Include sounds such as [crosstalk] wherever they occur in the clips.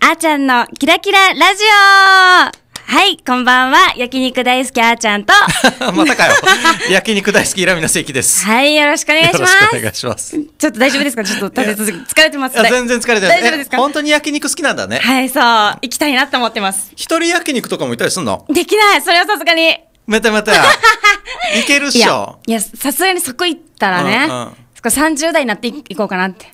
あーちゃんのキラキララジオはい、こんばんは。焼肉大好きあーちゃんと。[laughs] またかよ。焼肉大好きイラミナセイキです。はい、よろしくお願いします。お願いします。ちょっと大丈夫ですかちょっと立て続け。疲れてます、ね、全然疲れて大丈夫ですか本当に焼肉好きなんだね。はい、そう。行きたいなと思ってます。一人焼肉とかもいたりすんのできない。それはさすがに。またまた。い [laughs] けるっしょ。いや、さすがにそこ行ったらね。うんうん30代になっていこうかなって。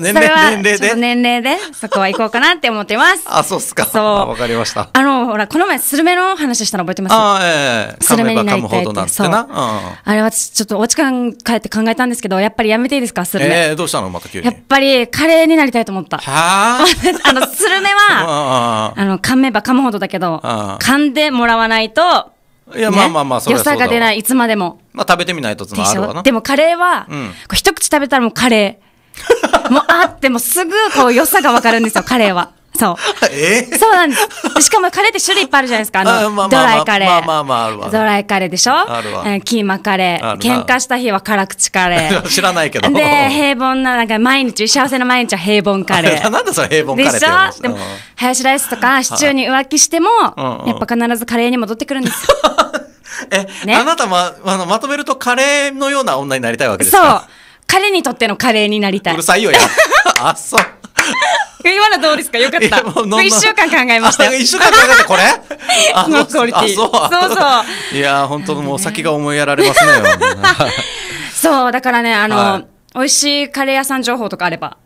年齢年齢で年齢で、そこは行こうかなって思ってます。[laughs] あ、そうっすか。そう。わかりました。あの、ほら、この前、スルメの話したの覚えてますあえー、スルメになりたいって。なそう、うん。あれ、私、ちょっとお時間帰って考えたんですけど、やっぱりやめていいですか、スルメ。ええー、どうしたのまた急に。やっぱり、カレーになりたいと思った。はあ。[laughs] あの、スルメは、あの、噛めば噛むほどだけど、噛んでもらわないと、いや、ね、まあまあまあそれは良さが出ないいつまでもまあ食べてみないとつまあるわなでもカレーは、うん、一口食べたらもうカレーもうあってもすぐこう良さが分かるんですよカレーはそう。[laughs] えそうなんです。しかもカレーって種類いっぱいあるじゃないですか。あの、ドライカレー。まあまあまあ、あるわ。ドライカレーでしょあるわ。キーマカレー。喧嘩した日は辛口カレー。[laughs] 知らないけど。で、平凡な、なんか毎日、幸せな毎日は平凡カレー。[laughs] なんだそれ平凡カレーでしょでも、ハヤシライスとかシチューに浮気しても、やっぱ必ずカレーに戻ってくるんです。え、ね、あなたま、あの、まとめるとカレーのような女になりたいわけですかそう。彼にとってのカレーになりたい。うるさいよ、や。あ、そう。今のどうですかよかった。もう一週間考えました。一週間考えたこれ [laughs] あのクオリティ。そうそうそう。[laughs] いや、本当もう先が思いやられます [laughs] ね。そう、だからね、あの、はい、美味しいカレー屋さん情報とかあれば。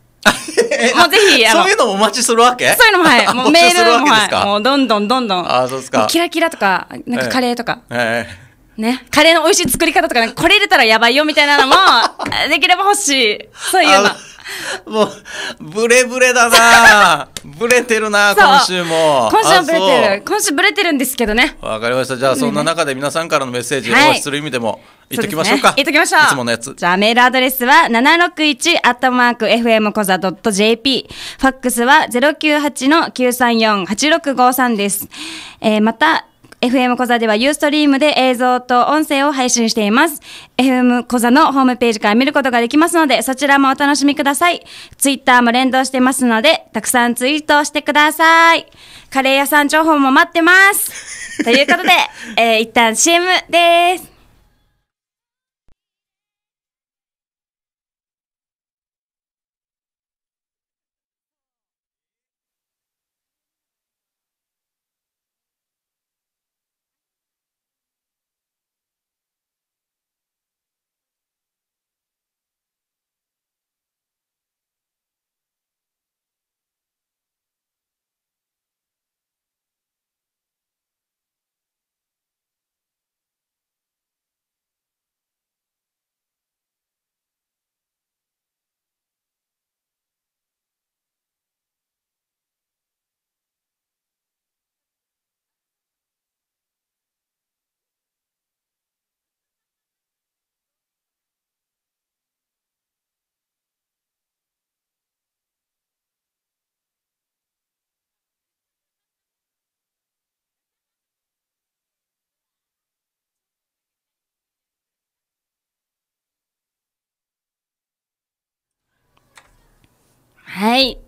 もうぜひ、そういうのもお待ちするわけそういうのもはい。もうメールもはい。もうどんどんどんどん。あ、そうですか。キラキラとか、なんかカレーとか。ええね、カレーの美味しい作り方とか、ね、これ入れたらやばいよみたいなのも、できれば欲しい。そういうの。[laughs] もう、ブレブレだな [laughs] ブレてるな今週も。今週はブレてる。今週ブレてるんですけどね。わかりました。じゃあ、そんな中で皆さんからのメッセージ、はい、する意味でも、いっときましょうか。言、ね、っときましょう。いつものやつ。じゃあ、メールアドレスは、761アットマーク FM コザ .jp。ファックスは、098の934-8653です。えー、また、FM 小座ではユーストリームで映像と音声を配信しています。FM 小座のホームページから見ることができますので、そちらもお楽しみください。ツイッターも連動してますので、たくさんツイートしてください。カレー屋さん情報も待ってます。ということで、[laughs] えー、一旦 CM です。はい。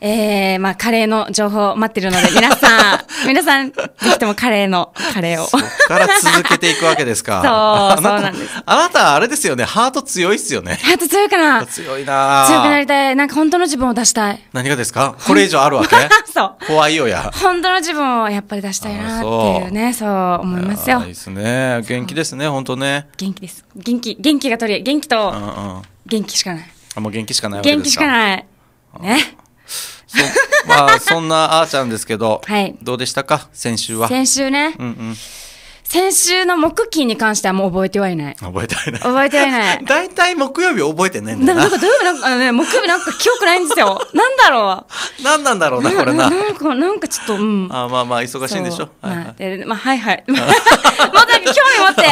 えー、まあ、カレーの情報待ってるので、皆さん、[laughs] 皆さん、ぜひともカレーの、カレーを。そっから続けていくわけですか。[laughs] そう、そうなんです。あなた、あれですよね、ハート強いっすよね。ハート強いかな強いな強くなりたい。なんか本当の自分を出したい。何がですかこれ以上あるわけ [laughs] そう。怖いよや。本当の自分をやっぱり出したいなっていうね、そう思いますよ。いいですね。元気ですね、本当ね。元気です。元気、元気が取り、元気と、元気しかない。あ、もう元気しかないわけですか。元気しかない。ね。[laughs] まあそんなあーちゃんですけど、はい、どうでしたか先週は。先週ね。うんうん先週の木金に関してはもう覚えてはいない。覚えてはいない。覚えてはいない。[laughs] 大体木曜日覚えてないんだな。なんか土曜日なんか、あのね、木曜日なんか記憶ないんですよ。なんだろう。なんなんだろうな、これな。なんか、なんかちょっと、うん。あまあまあ、忙しいんでしょ。はい、はい。まあ、はいはい。もっと興味持って、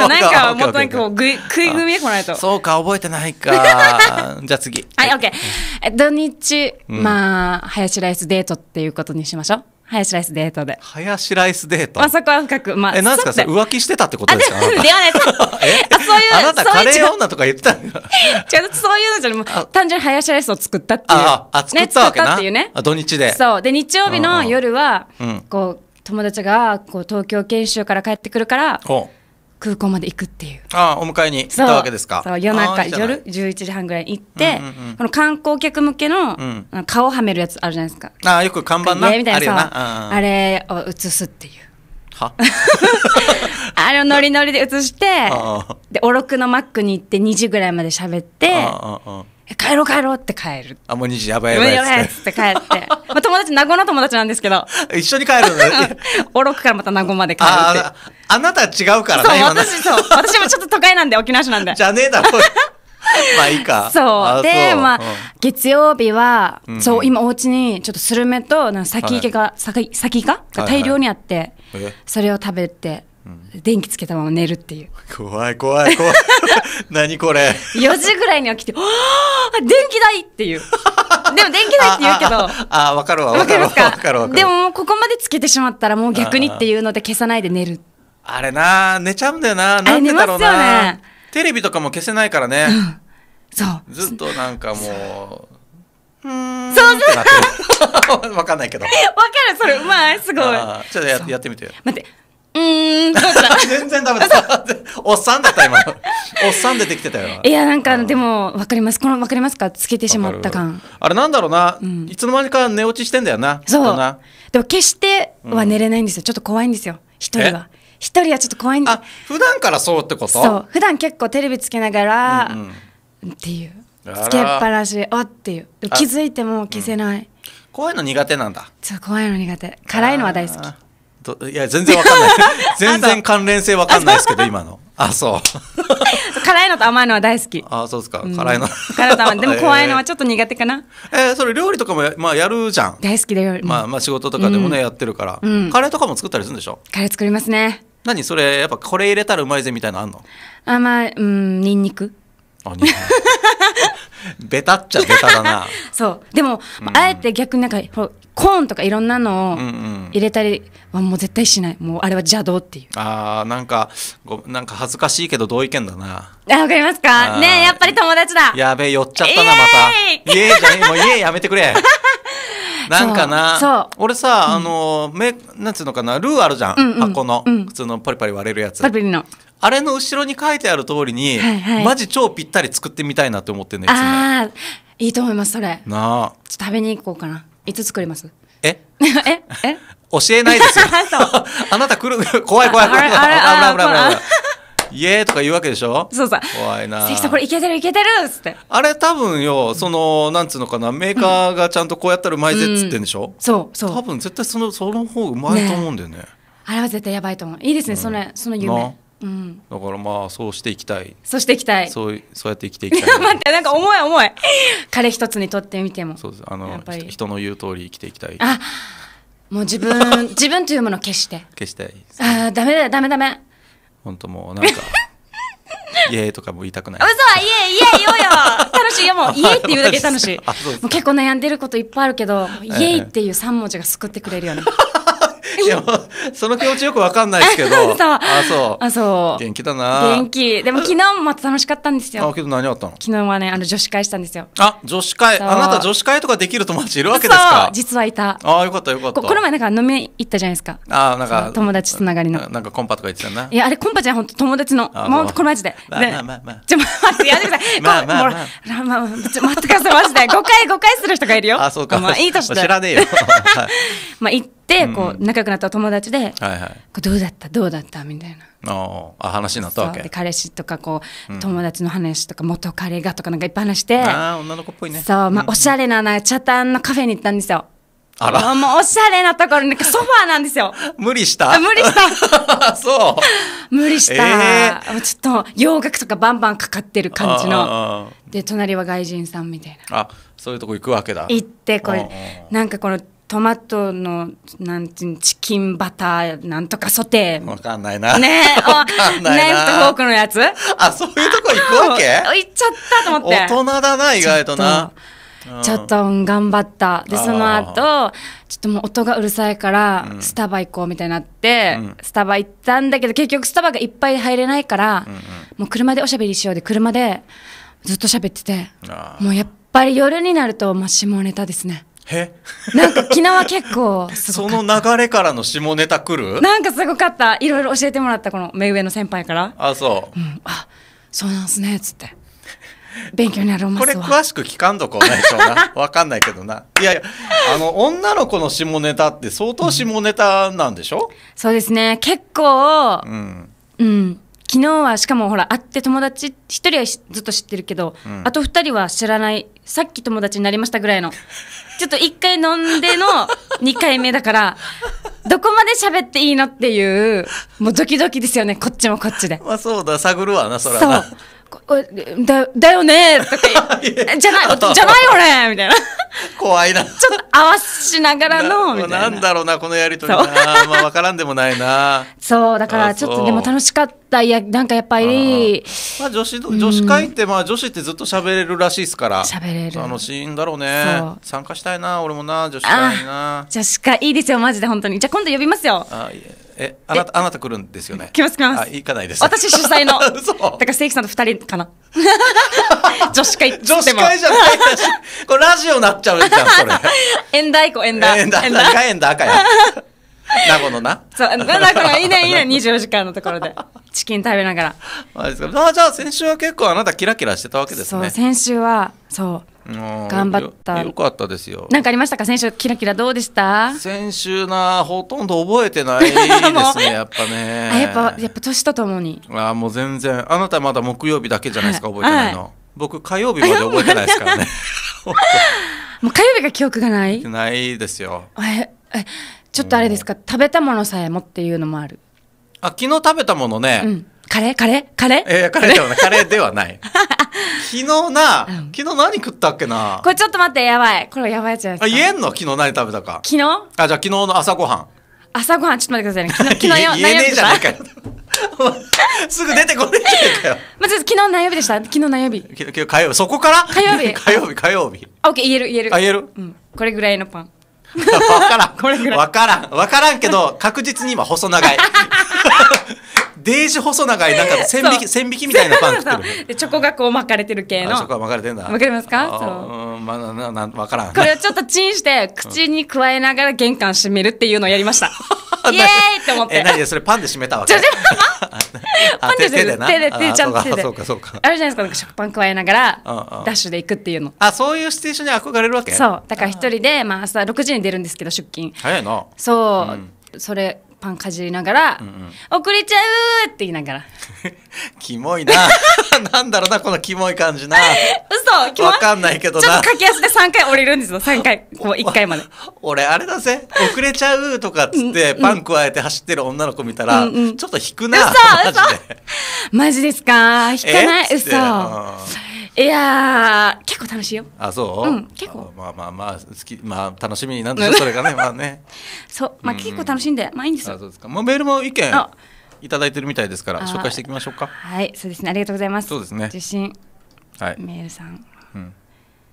セなんか、もっとなんかこう、い、食い組みで来ないと。そうか、覚えてないか。じゃあ次。はい、オッケー。土日、まあ、林ライスデートっていうことにしましょう。ハヤシライスデートで。ハヤシライスデート。まあ、そこは深く、まあ、え、なんですか、そ浮気してたってことですか。ではないでえ、あ、そういう。あなたカレー女とか言ってた。違う、そういうのじゃ、もう、単純にハヤシライスを作ったっていう。あ、作ったわけな。っていうね。土日で。そう、で、日曜日の夜は、こう、友達が、こう、東京研修から帰ってくるから。お。空港まで行くっていうあお迎えに行ったわけですかそう夜中夜11時半ぐらいに行って、うんうん、この観光客向けの、うん、顔はめるやつあるじゃないですかああよく看板なみたいなあれを写すっていう [laughs] あれをノリノリで写してでおろくのマックに行って2時ぐらいまで喋って帰ろう帰ろうって帰るあもう2時やばいやばいっって帰ってまあ、友達、名護の友達なんですけど。[laughs] 一緒に帰るの [laughs] おろくからまた名護まで帰るってああ。あなた違うからね。そう、私、そう。私もちょっと都会なんで、沖縄市なんで。じゃねえだろ。[laughs] まあいいか。そう。で、まあ、月曜日は、そう、今お家にちょっとスルメと、先行けが、先、先が大量にあって、それを食べて、電気つけたまま寝るっていう。怖い怖い怖い。何これ。4時ぐらいに起きて、電気代っていう。[laughs] でも電気代って言うけど。あわかるわ。わかるわ。かるでもここまでつけてしまったらもう逆にっていうので消さないで寝る。あれな、寝ちゃうんだよな。なんでだろうな。ね、テレビとかも消せないからね。そう。ずっとなんかもう。うんそうそう。[laughs] わかんないけど。わかる、それ、うまい、すごい。ちょっとややってみて。待って、うんだ [laughs] 全然ダメだ [laughs] おっさんだった今おっさん出てきてたよいやなんかでも分かりますこの分かりますかつけてしまった感あれなんだろうな、うん、いつの間にか寝落ちしてんだよなそうでも決しては寝れないんですよ、ちょっと怖いんですよ一人は一人はちょっと怖いんであ普段からそうってことそう普段結構テレビつけながら、うんっていうつけっぱなしあっていう気づいても消せない、怖いの苦手なんだそう怖いの苦手辛いのは大好きいや全然わかんない [laughs] 全然関連性わかんないですけど今のあそう [laughs] 辛いのと甘いのは大好きあそうですか、うん、辛いの辛いの甘いでも [laughs] 怖いのはちょっと苦手かなえー、えー、それ料理とかもまあやるじゃん大好きだよ、まあ、まあ仕事とかでもね、うん、やってるから、うん、カレーとかも作ったりするんでしょカレー作りますね何それやっぱこれ入れたらうまいぜみたいなのあんのあまあうんにんにくあにんにく [laughs] ベタっちゃベタだな [laughs] そうでも、うん、あえて逆になんかコーンとかいろんなのを入れたりは、うんうん、もう絶対しないもうあれは邪道っていうああなんかごなんか恥ずかしいけど同意見だなあわかりますかねやっぱり友達だやべえ寄っちゃったなまたイエーイじゃねえもうイエーイやめてくれなんかな俺さ、うん、あのめなんつうのかなルーあるじゃん、うんうん、箱の、うん、普通のパリパリ割れるやつパリパリのあれの後ろに書いてある通りに、はいはい、マジ超ぴったり作ってみたいなって思ってんねああいいと思いますそれなあちょっと食べに行こうかないつ作りますえ [laughs] ええ教えないですよ [laughs] [laughs] あなた来る怖い怖い怖い危ない危ない危イエーとか言うわけでしょそうそう。怖いな関さんこれいけてるいけてるっつってあれ多分よそのなんつうのかなメーカーがちゃんとこうやったらうまいぜっつってんでしょ、うん、そうそう多分絶対そのその方うまいと思うんだよね、ね、あれは絶対やばいと思ういいですね、うん、そのその夢うん、だからまあそうしていきたいそうしていきたいそうそうやって生きていきたい [laughs] 待ってなんか重い重い彼一つにとってみてもそうですあの人の言う通り生きていきたいあもう自分 [laughs] 自分というものを消して消したい、ああダメだダメダメ本当もうなんかイエーとかも言いたくない。嘘イエーイエーうよ楽しいよもうイエーって言うだけ楽しい。もう結構悩んでることいっぱいあるけど、イエーっていう3文字が救ってくれるよね。でも、[laughs] その気持ちよくわかんないですけど。[laughs] あ、そう。あ、そう。元気だな。元気。でも昨日もまた楽しかったんですよ。あ、けど何あったの昨日はね、あの、女子会したんですよ。あ、女子会。あなた女子会とかできる友達いるわけですか実はいた。あ、よかったよかった。この前なんか飲み行ったじゃないですか。あ、なんか。友達つながりの。なんかコンパとか言ってたな。いや、あれコンパじゃん、本当友達の。もう、これマジで。まあまあまあちょ、待って、やめてください。まあまあまあ。まあまあ、待ってください、マジで。誤解、誤解する人がいるよ。あ、そうか。まあ、いい年だ。知らねえよ。まあ、行って、こう、仲良くなった友達で、はいはい、どうだったどうだったみたいなああ話になったわけ彼氏とかこう、友達の話とか元彼がとかなんかいっぱい話してああ女の子っぽいねそう、まあ、おしゃれななチャタンのカフェに行ったんですよあらもうおしゃれなところにソファーなんですよ [laughs] 無理した無理した [laughs] そう無理した、えー、ちょっと洋楽とかバンバンかかってる感じので隣は外人さんみたいなあそういうとこ行くわけだ行ってこれなんかこのトマトのなんてチキンバターなんとかソテーわかんないなねえ [laughs] ナイフとフォークのやつあそういうとこ行くわけ [laughs] 行っちゃったと思って大人だな意外となちょっと、頑張ったでその後ちょっともう音がうるさいから、スタバ行こうみたいになって、スタバ行ったんだけど結局スタバがいっぱい入れないから、もう車でおしゃべりしようで車でずっと喋っててもうやっぱり夜になると、まあ、下ネタですねへなんか昨日は結構その流れからの下ネタ来るなんかすごかったいろいろ教えてもらったこの目上の先輩からあそう、うん、あそうなんすねっつって勉強になるこれ詳しく聞かんとこないとな分 [laughs] かんないけどないやいやあの女の子の下ネタって相当下ネタなんでしょ、うん、そうですね結構うん、うん昨日はしかもほら会って友達1人はずっと知ってるけど、うん、あと2人は知らないさっき友達になりましたぐらいの [laughs] ちょっと1回飲んでの2回目だから [laughs] どこまで喋っていいのっていうもうドキドキですよねこっちもこっちでまあそうだ探るわなそそうだだよねとか [laughs] じゃないじゃないよねみたいな [laughs] 怖いなちょっと合わしながらのみたいななんだろうなこのやりとりなまあ分からんでもないな [laughs] そうだからちょっとでも楽しかったいやなんかやっぱりまあ、女子女子会って、まあ女子ってずっと喋れるらしいですから喋れる楽しいんだろうね参加したいな俺もな女子会な女子会いいですよマジで本当にじゃあ今度呼びますよあいええ、あなた、あなた来るんですよね。来ます来ます。行かないです。私主催の。そ [laughs] う。だから正規さんと二人かな。[laughs] 女子会。女子会じゃないし、これラジオなっちゃうじゃん、それ。[laughs] 縁台子、縁台。縁台、赤縁台、赤や。名護のな。そう、んだこらいいね、いいね、24時間のところで。チキン食べながら。あ、じゃあ先週は結構あなたキラキラしてたわけですね。そう、先週は、そう。頑張ったよかったですよ何かありましたか先週キラキラどうでした先週なほとんど覚えてないですね [laughs] やっぱねあやっぱやっぱ年とともにあもう全然あなたまだ木曜日だけじゃないですか、はい、覚えてないの、はい、僕火曜日まで覚えてないですからね [laughs] もう火曜日が記憶がないないですよええちょっとあれですか食べたものさえもっていうのもあるあ昨日食べたものね、うんカレーカレーカレーえー、カレーではない。カレーではない。昨日な、昨日何食ったっけなこれちょっと待って、やばい。これやばいやつじゃないです言えんの昨日何食べたか。昨日あ、じゃあ昨日の朝ごはん。朝ごはん、ちょっと待ってくださいね。昨日、[laughs] 昨日言えねえじしゃなえかよ。すぐ出てこれえゃねかよ。まず昨日何曜日でした [laughs] 昨日何曜日きき火曜日、そこから火曜日 [laughs] 火曜日、火曜日。オッケー、言える言える。あ、言えるうん。これぐらいのパン。わからん。これぐらいわからん。わからんけど、確実に今細長い。デージ細長いなんか線引き、線引きみたいなパン食ってる。[laughs] でチョコがこう巻かれてる系の。チョコが巻かれてんだ。わかりますか？そう。まあななわからん。これをちょっとチンして口に加えながら玄関閉めるっていうのをやりました。[laughs] イエーイって思って。え何でそれパンで閉めたわけ？[laughs] パンで手で手で手ち手で。そうかそうか。あるじゃないですかか食パン加えながらダッシュで行くっていうの。あそういうシチュエーションに憧れるわけ？そうだから一人でまあ朝6時に出るんですけど出勤。早いな。そう。それパンかじりながら「うんうん、遅れちゃう!」って言いながら [laughs] キモいな [laughs] なんだろうなこのキモい感じな嘘キモわかんないけどなちょっと駆け足で3回降りるんですよ3 [laughs] 回こう1回まで俺あれだぜ遅れちゃうとかっつって、うんうん、パン加えて走ってる女の子見たら、うんうん、ちょっと引くな嘘嘘マジですか引かない嘘いや結構楽しいよ。あそう、うん、結構まあまあまあ好きまあ楽しみなんでしょそれがね [laughs] まあね。そうまあ結構楽しんで、まあいいんですよ。あそうですか。まあメールも意見いただいてるみたいですから紹介していきましょうか。はいそうですねありがとうございます。そうですね。受信はいメールさん。うん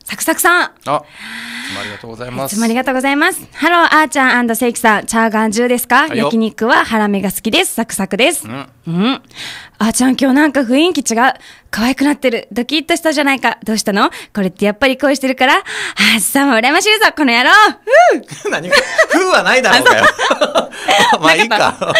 サクサクさん。あ、いつもありがとうございます。いつもありがとうございます。ハロー、あーちゃんセイキさん、チャーガン中ですか、焼肉はハラミが好きです。サクサクです。うん。うん、あーちゃん、今日なんか雰囲気違う。可愛くなってる。ドキッとしたじゃないか。どうしたのこれってやっぱり恋してるから。あーさんも羨ましいぞ、この野郎。ふう [laughs] 何ふうはないだろうかよ。[laughs] まあいいか。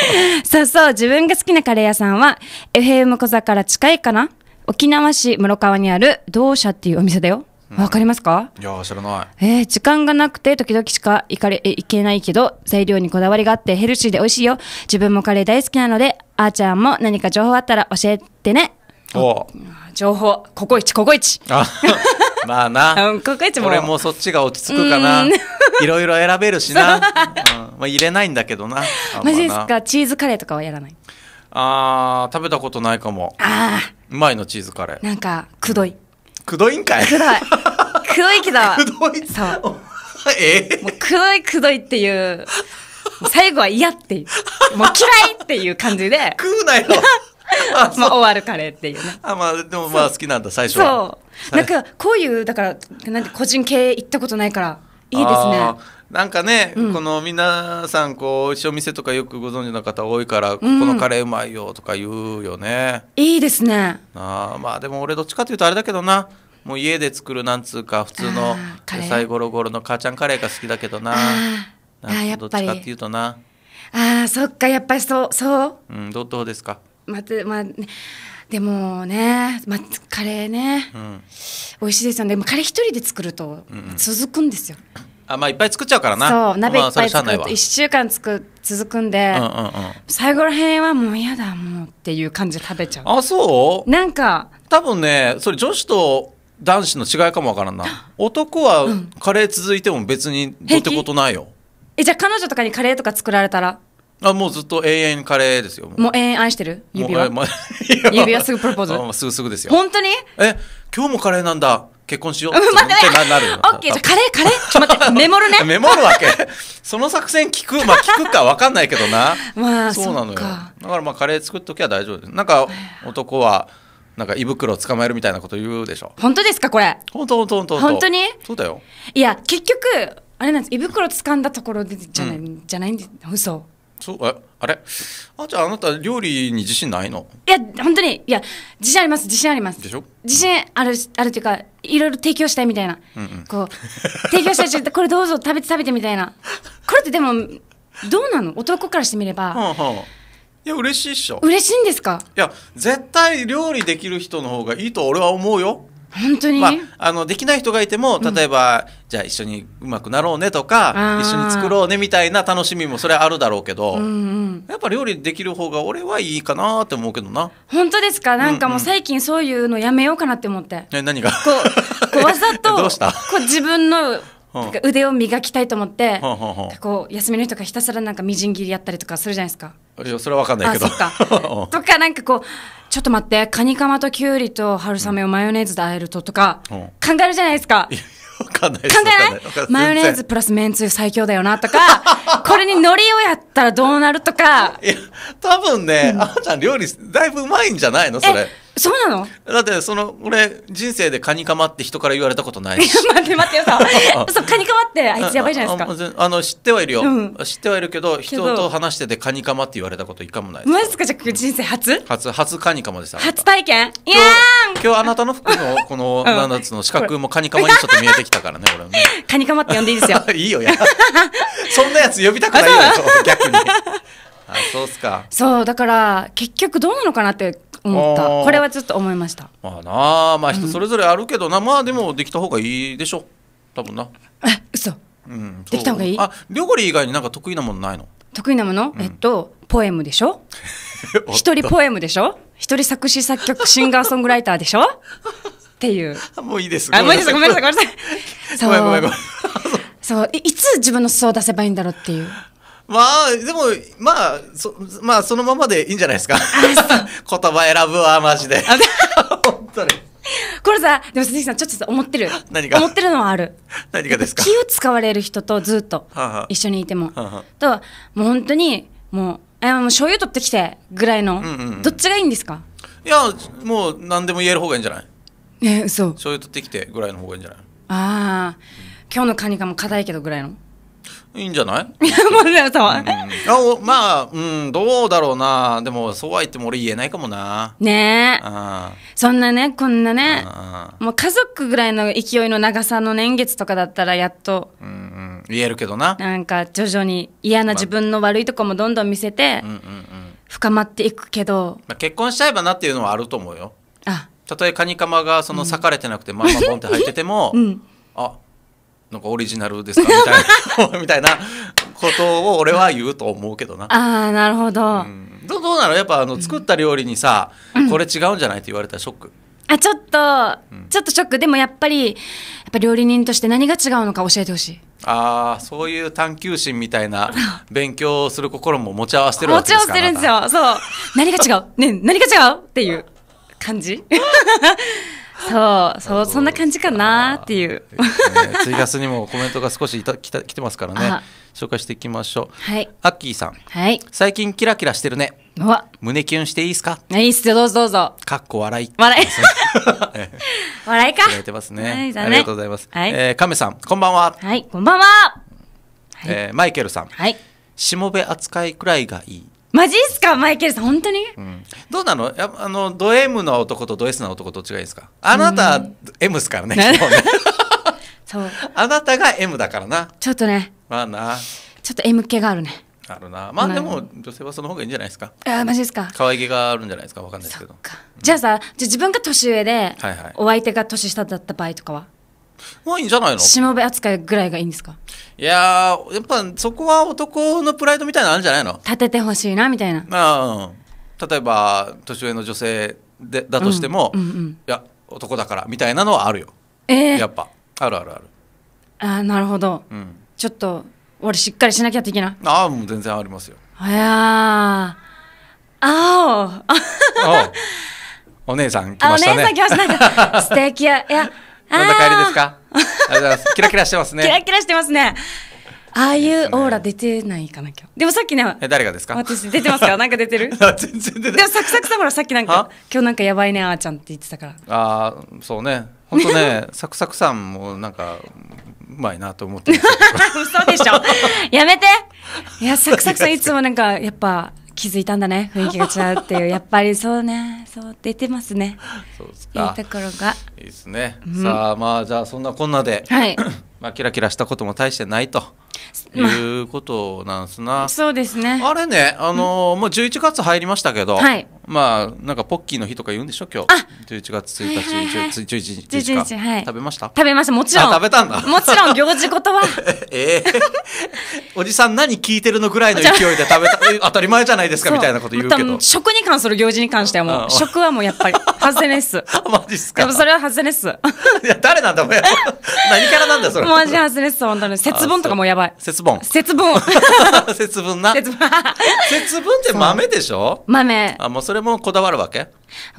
そうそう、自分が好きなカレー屋さんは、FM 小座から近いかな沖縄市室川にある同社っていうお店だよ。わ、かりますかいや知らない。えー、時間がなくて時々しか行かれ、行けないけど、材料にこだわりがあってヘルシーで美味しいよ。自分もカレー大好きなので、あーちゃんも何か情報あったら教えてね。お情報、ココイチ、ココイチ。あまあな。[laughs] うん、ココイチも。俺もそっちが落ち着くかな。[laughs] いろいろ選べるしな。うん、まあ入れないんだけどな。マジですかチーズカレーとかはやらないあー、食べたことないかも。ああ。うまいの、チーズカレー。なんか、くどい。うんくどいんかいくどい。くどいけど。くどいそう。[laughs] えー、もうくどいくどいっていう、最後は嫌っていう、もう嫌いっていう感じで。食うなよ [laughs] まあ、終わるカレーっていうね。あ、まあ、でもまあ好きなんだ、最初は。そう。なんか、こういう、だから、なんて個人経営行ったことないから、いいですね。なんかね、うん、この皆さんこう一緒店とかよくご存知の方多いから、うん、ここのカレーうまいよとか言うよねいいですねあまあでも俺どっちかというとあれだけどなもう家で作るなんつうか普通の野菜ゴロゴロの母ちゃんカレーが好きだけどなあどっちかっていうとなあそっかやっぱりそうそううんどどうですかまたまあ、ね、でもね、まあ、カレーね、うん、美味しいですよねでもカレー一人で作ると続くんですよ、うんあまあいっぱい作っちゃうからなそう鍋いっぱい作ると1週間く続くんで、うんうんうん、最後らへんはもう嫌だもうっていう感じで食べちゃうあそうなんか多分ねそれ女子と男子の違いかもわからんな男はカレー続いても別にどってことないよ、うん、えじゃあ彼女とかにカレーとか作られたらあもうずっと永遠カレーですよもう永遠愛してる指輪、ま、[laughs] 指輪すぐプロポーズ [laughs] すぐすぐですよ本当にえ今日もカレーなんだ結婚しようってななるよ。オッケー、じゃカレー、カレー。ちょ待って、[laughs] メモるね。メモるわけ。その作戦聞く、まあ聞くか分かんないけどな。[laughs] まあ、そうなのよ。かだからまあカレー作っときゃ大丈夫なんか男は、なんか胃袋を捕まえるみたいなこと言うでしょ。本当ですか、これ。本当、本当、本当。本当にそうだよ。いや、結局、あれなんです。胃袋掴んだところでじゃない、うん、じゃないんです。嘘。そうえあれあじゃああなた料理に自信ないのいや本当にいや自信あります自信ありますでしょ自信あるあるっていうかいろいろ提供したいみたいな、うんうん、こう提供したい [laughs] これどうぞ食べて食べてみたいなこれってでもどうなの男からしてみれば、はあはあ、いや嬉しいっしょ嬉しいんですかいや絶対料理できる人の方がいいと俺は思うよ本当に、まあ、あのできない人がいても例えば、うん、じゃあ一緒にうまくなろうねとか一緒に作ろうねみたいな楽しみもそれあるだろうけど、うんうん、やっぱ料理できる方が俺はいいかなって思うけどな本当ですかなんかもう最近そういうのやめようかなって思って、うんうん、え何がこうこうわざと [laughs] こう自分の腕を磨きたいと思って、こう休みの日とかひたすらなんかみじん切りやったりとかするじゃないですか。それは分かんないけど。かとかなんかこうちょっと待ってカニカマときゅうりと春雨をマヨネーズであえるととか、うん、考えるじゃないですか。考えないマヨネーズプラスめんつゆ最強だよなとか、これに海苔をやったらどうなるとか。いや、多分ね、あ、うん、ちゃん料理だいぶうまいんじゃないのそれ。そうなのだってその俺人生でカニカマって人から言われたことないし [laughs] 待って待ってよさそう [laughs] カニカマってあいつやばいじゃないですかあの知ってはいるよ、うん、知ってはいるけど人と話しててカニカマって言われたこと一回もないマジですかじゃあ人生初初初カニカマでさ初体験いや今日あなたの服のこの7つの四角もカニカマにちょっと見えてきたからね [laughs] 俺もカニカマって呼んでいいですよいいよいやそんなやつ呼びたくないよ逆にあそうっすかそうだから結局どうなのかなって思ったこれはちょっと思いましたまあなあまあ人それぞれあるけどな、うん、まあでもできた方がいいでしょ多分なあ嘘、うん、できた方がいいあ料理以外になんか得意なものないの得意なもの、うん、えっとポエムでしょ [laughs] 一人ポエムでしょ一人作詞作曲シンガーソングライターでしょっていう [laughs] もういいですあもういいですごめんなさいごめんなさいごめんごめんごめんそういつ自分の素を出せばいいんだろうっていうまあ、でも、まあ、そ、まあ、そのままでいいんじゃないですか。言葉選ぶわ、マジで。本当に。これさ、でも鈴木さん、ちょっと思ってる。何か思ってるのはある。何がですか気を使われる人とずっと一緒にいても。はははと、もう本当に、もう、え、もう醤油取ってきて、ぐらいの、うんうんうん、どっちがいいんですかいや、もう何でも言える方がいいんじゃないえ、そう。醤油取ってきて、ぐらいの方がいいんじゃないああ、今日のカニカも硬いけどぐらいの。いいんじゃない [laughs] うん、まあ、うん、どうだろうな。でも、そうは言っても俺言えないかもな。ねえ。そんなね、こんなね、もう家族ぐらいの勢いの長さの年月とかだったらやっと。うんうん、言えるけどな。なんか徐々に嫌な自分の悪いとこもどんどん見せて、うんうんうん、深まっていくけど。まあ、結婚しちゃえばなっていうのはあると思うよ。あたとえカニカマがその裂かれてなくて、まあまボンって入ってても、うん、あっなんかオリジナルですかみたいな [laughs] みたいなことを俺は言うと思うけどな。ああなるほど、うんどどうなのやっぱあの作った料理にさ、これ違うんじゃないって言われたらショック。あちょっと、ちょっとショックでもやっぱりやっぱ料理人として何が違うのか教えてほしいああそういう探求心みたいな [laughs] 勉強する心も持ち合わせてるわけちですち合わせてるんですよそう何が違うねえ何が違うっていう感じ [laughs] そう、そう、そんな感じかなっていう。ツイガスにもコメントが少しいたきた来てますからね。[laughs] 紹介していきましょう。はい。アッキーさん。はい。最近キラキラしてるね。わ胸キュンしていいですかいいっすよ、どうぞどうぞ。かっこ笑い。笑い。笑い [laughs] か。いてますね。ありがとうございます。はい。えー、亀さん、こんばんは。はい、こんばんは。ええ、マイケルさん。はい。しもべ扱いくらいがいい。マジっすかマイケルさん本当に、うん、どうなのやあのド M の男とド S の男どっちがいいですかあなた M っすからねね [laughs] そうあなたが M だからなちょっとねまあなちょっと M 系があるねあるなまあでも女性はその方がいいんじゃないですかあマジっすか可愛げがあるんじゃないですかわかんないですけどじゃあさじゃあ自分が年上で、はいはい、お相手が年下だった場合とかははいいんじゃないのしもべ扱いぐらいがいいんですかいややっぱそこは男のプライドみたいなのあるんじゃないの立ててほしいなみたいなあ、うん、例えば年上の女性でだとしても、うんうんうん、いや男だからみたいなのはあるよ、えー、やっぱあるあるあるあなるほど、うん、ちょっと俺しっかりしなきゃ的なああもう全然ありますよいやああおお姉さん来ましたね [laughs] お姉さん来ました素敵やいや飲んだ帰りですかありがとうございます。キラキラしてますね。キラキラしてますね。ああいうオーラ出てないかな、今日。でもさっきね。え、誰がですか私出てますか [laughs] なんか出てる全然出てない。でもサクサクさんほらさっきなんか、今日なんかやばいね、あーちゃんって言ってたから。ああ、そうね。本当ね、[laughs] サクサクさんもなんか、うまいなと思って [laughs] 嘘でしょやめていやサクサクさんいつもなんかやっぱ気づいたんだね雰囲気が違うっていうやっぱりそうね [laughs] そう出てますねそうですかいいところがいいですね、うん、さあまあじゃあそんなこんなで、はい [coughs] まあ、キラキラしたことも大してないと。いうことなんすな、まそうですねあれねあのー、もう11月入りましたけど、はい、まあなんかポッキーの日とか言うんでしょ今日。十一月一日、十一はいは日十一日、はい、食べました食べましたもちろん。食べたんだ。もちろん行事事は。[laughs] ええー、おじさん何聞いてるのぐらいの勢いで食べた当たり前じゃないですかみたいなこと言うけど。食に関する行事に関してはもう食はもうやっぱり外れです。マジっすか。それは外れです。[laughs] いや誰なんだもう。[laughs] 何からなんだそれ。マジ外れです本当に節分とかもやばい。節分。節分。節分な。節分。節分って豆でしょ。豆。あもうそれれもこだわるわけ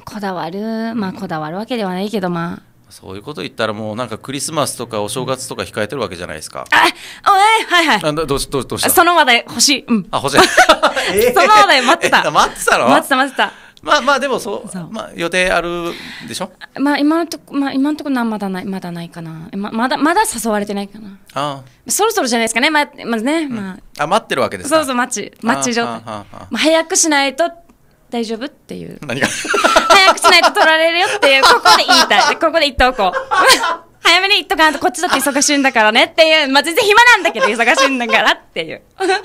こだわるまあこだわるわけではないけどまあそういうこと言ったらもうなんかクリスマスとかお正月とか控えてるわけじゃないですか。あ、おえはいはい。あどどうどうしたその話題欲しい。うん。あ、欲しい。[laughs] その話題待ってた。[laughs] 待ってたの待ってた待ってた。まあまあでもそう、まあ予定あるでしょまあ今のとこ、まあ今のところまだない、まだないかな。ままだ、まだ誘われてないかな。ああそろそろじゃないですかね、ま、まずね、まあ。あ、待ってるわけですかそうそう、待ち、待ち状態。まあ早くしないと大丈夫っていう。何が早くしないと取られるよっていう、ここで言いたい。ここで言っとこう。[laughs] 早めに言っとかんと、こっちだって忙しいんだからねっていう。まあ、全然暇なんだけど、忙しいんだからっていう。[laughs] これは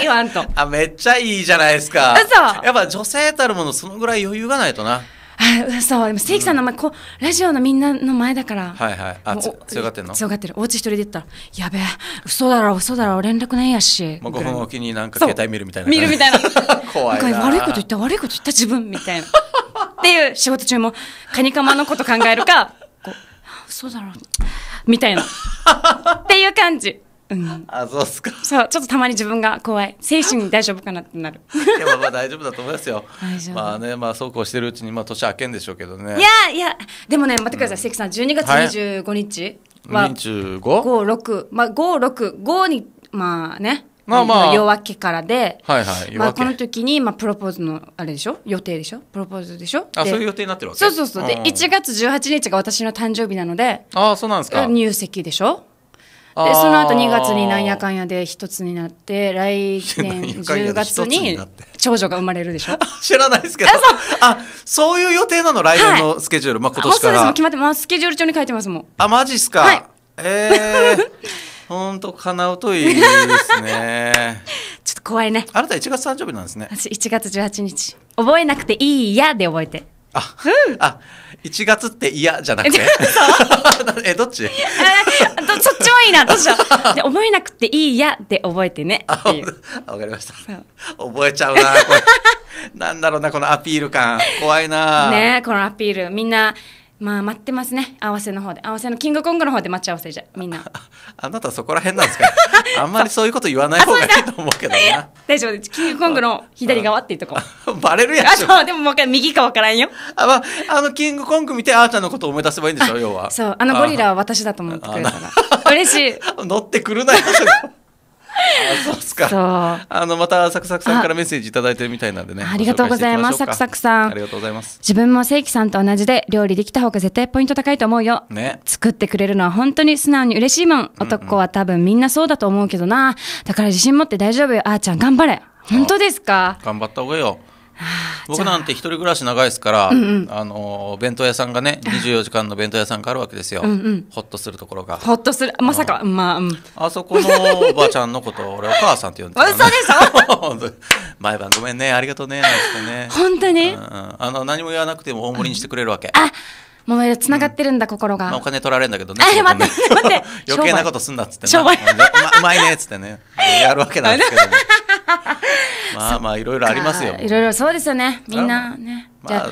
言わんとあ。めっちゃいいじゃないですか。嘘やっぱ女性たるもの、そのぐらい余裕がないとな。あ [laughs] そうでも正テさんの前、こうラジオのみんなの前だからはいはいあつ強がってんの強がってるお家一人で行ったら「やべえ嘘だろ嘘だろ連絡ないやし」もう5分おきになんか携帯見るみたいな見るみたいな [laughs] 怖いな悪いこと言った悪いこと言った自分みたいなっていう仕事中もカニカマのこと考えるかこう嘘だろみたいなっていう感じうん、あそうっすかそうちょっとたまに自分が怖い精神大丈夫かなってなる [laughs] いやまあ大丈夫だと思いますよ [laughs] まあねまあそうこうしてるうちにまあ年明けんでしょうけどねいやいやでもね待ってください、うん、関さん12月25日は、25?56 まあ565にまあねまあまあ、夜明けからで、はいはい、まあ、この時に、まあ、プロポーズのあれでしょ予定でしょプロポーズでしょあそういう予定になってるわけそうそうそう、うん、で1月18日が私の誕生日なのでああそうなんですか入籍でしょでその後2月になんやかんやで一つになって来年10 [laughs] 月に長女が生まれるでしょ [laughs] 知らないですけどあそういう予定なの来年のスケジュール、はい、まあ今年からもう決まってますスケジュール帳に書いてますもんあマジっすか、はい、ええー、ほんと叶うといいですね [laughs] ちょっと怖いねあなた1月誕生日なんですね私1月18日覚えなくていいやで覚えてあ、うん、あ、1月って嫌じゃなくて。え、[laughs] どっちそっちもいいな、どうしよう。[laughs] 覚えなくていいやで覚えてね。あ、わかりました。覚えちゃうな、これ。なんだろうな、このアピール感。怖いな。ねこのアピール。みんな、まあ待ってますね合わせの方で合わせのキングコングの方で待ち合わせじゃみんな [laughs] あなたそこら辺なんですか [laughs] あんまりそういうこと言わない方がいいと思うけどな大丈夫ですキングコングの左側っていうとこ [laughs] バレるやつあでももう一回右か分からんよあ,、まあ、あのキングコング見てあーちゃんのことを思い出せばいいんでしょ要はそうあのゴリラは私だと思ってくれたら嬉しい乗ってくるなよそうっすか。あのまたサクサクさんからメッセージ頂いてるみたいなんでね。ありがとうございます。サクサクさん。ありがとうございます。自分も正規さんと同じで料理できた方が絶対ポイント高いと思うよ。ね。作ってくれるのは本当に素直に嬉しいもん。男は多分みんなそうだと思うけどな。だから自信持って大丈夫よ。あーちゃん頑張れ。本当ですか。頑張った方がいいよ。僕なんて一人暮らし長いですから、うんうん、あの弁当屋さんがね24 [laughs] 時間の弁当屋さんがあるわけですよ、うんうん、ほっとするところがほっとするまさか、まあ、うん、あそこのおばちゃんのこと俺お母さんって呼んでた、ね、嘘でしょ [laughs] 毎晩ごめんねありがとうねなんてね本当に、うん、あの何も言わなくても大盛りにしてくれるわけ、あもうつながってるんだ、心が、お金取られるんだけどね [laughs] 待って待って [laughs] 余計なことすんなっつってね。うまいねっつってねやるわけなんですけど、[laughs] まあまあいろいろありますよいろいろそうですよねみんなね、じゃ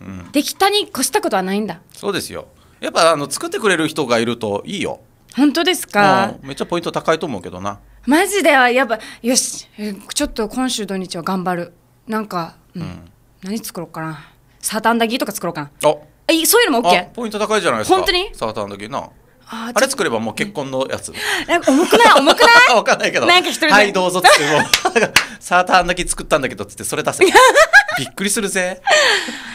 あ、できたに越したことはないんだそうですよやっぱあの作ってくれる人がいるといいよ本当ですか、めっちゃポイント高いと思うけどなマジではやっぱよしちょっと今週土日は頑張るなんか、うん、何作ろうかなサタンダギーとか作ろうかなえそういうのも OK ポイント高いじゃないですか本当にサーターアンドギーなああれ作ればもう結婚のやつ。なんか重くない [laughs] 重くないわかんないけど。なんか一人で。はい、どうぞって。もう、[laughs] サーターアンだけ作ったんだけどってそれ出せ。[laughs] びっくりするぜ。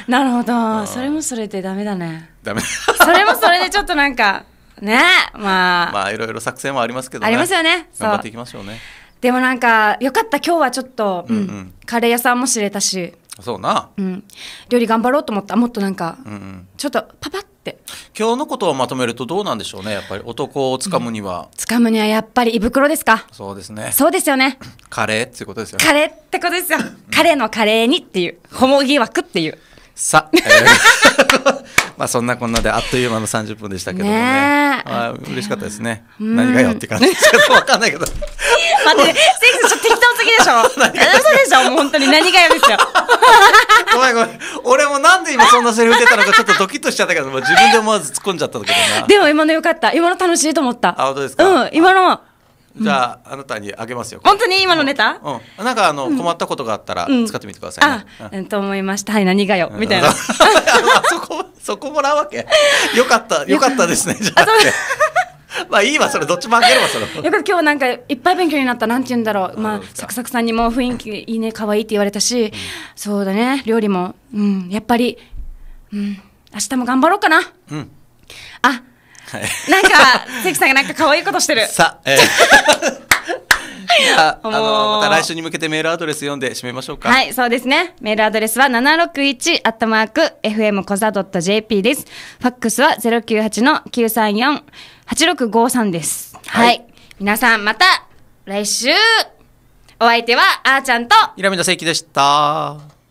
なるほど。それもそれでダメだね。ダメ。それもそれでちょっとなんか、ねまあ。まあ、いろいろ作戦はありますけどね。ありますよね。頑張っていきましょうね。でもなんか、よかった。今日はちょっと、うんうん、カレー屋さんも知れたし。そうな、うん、料理頑張ろうと思ったもっとなんか、うんうん、ちょっとパパって今日のことをまとめるとどうなんでしょうねやっぱり男をつかむには、つ、う、か、ん、むにはやっぱり胃袋ですかそうですねそうですよねカレーっていうことですよねカレーってことですよ、彼カレーのカレーにっていうホモギ枠っていうさ、えー [laughs] まあそんなこんなであっという間の三十分でしたけどもねねあ嬉しかったですね、何がよって感じですけどわかんないけど待ってセイクスちょっと適当すぎでしょ嘘でしょもう本当に何がよですよごめんごめん俺もなんで今そんなセリフ出たのかちょっとドキッとしちゃったけども自分で思わず突っ込んじゃったんだけどなでも今のよかった今の楽しいと思ったあ本当ですかうん今のじゃあ、あなたにあげますよ。本当に今のネタ、うんなんかあの、困ったことがあったら使ってみてください、ね。あ、うん、と思いました。はい、何がよ、みたいな。[laughs] そこもらうわけ [laughs] よかったよかったですね [laughs] じゃあ [laughs] まあいいわそれどっちも開けるわそれよかった今日なんかいっぱい勉強になったなんて言うんだろうまあサクサクさんにも雰囲気いいね可愛いって言われたし、うん、そうだね料理もうんやっぱりうん明日も頑張ろうかなうんあ、はい、なんか関さんがなんか可愛いことしてるさえーあのまた来週に向けてメールアドレス読んで締めましょうか。はい、そうですね。メールアドレスは761アットマーク FM コザ .jp です。ファックスは098の934-8653です、はい。はい。皆さんまた来週お相手はあーちゃんと。イラミのせいきでした。